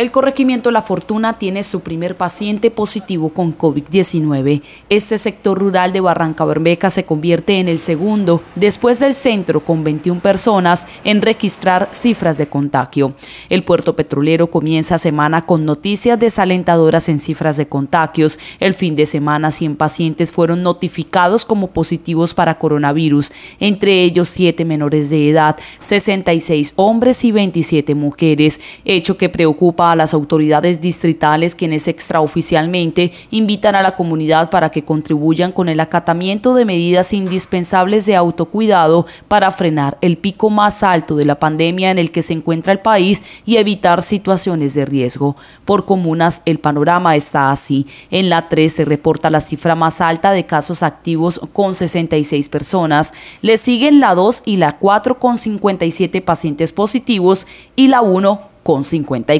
El corregimiento La Fortuna tiene su primer paciente positivo con COVID-19. Este sector rural de Barranca se convierte en el segundo, después del centro con 21 personas, en registrar cifras de contagio. El puerto petrolero comienza semana con noticias desalentadoras en cifras de contagios. El fin de semana 100 pacientes fueron notificados como positivos para coronavirus, entre ellos 7 menores de edad, 66 hombres y 27 mujeres, hecho que preocupa las autoridades distritales quienes extraoficialmente invitan a la comunidad para que contribuyan con el acatamiento de medidas indispensables de autocuidado para frenar el pico más alto de la pandemia en el que se encuentra el país y evitar situaciones de riesgo. Por comunas el panorama está así. En la 3 se reporta la cifra más alta de casos activos con 66 personas. Le siguen la 2 y la 4 con 57 pacientes positivos y la 1 con 54.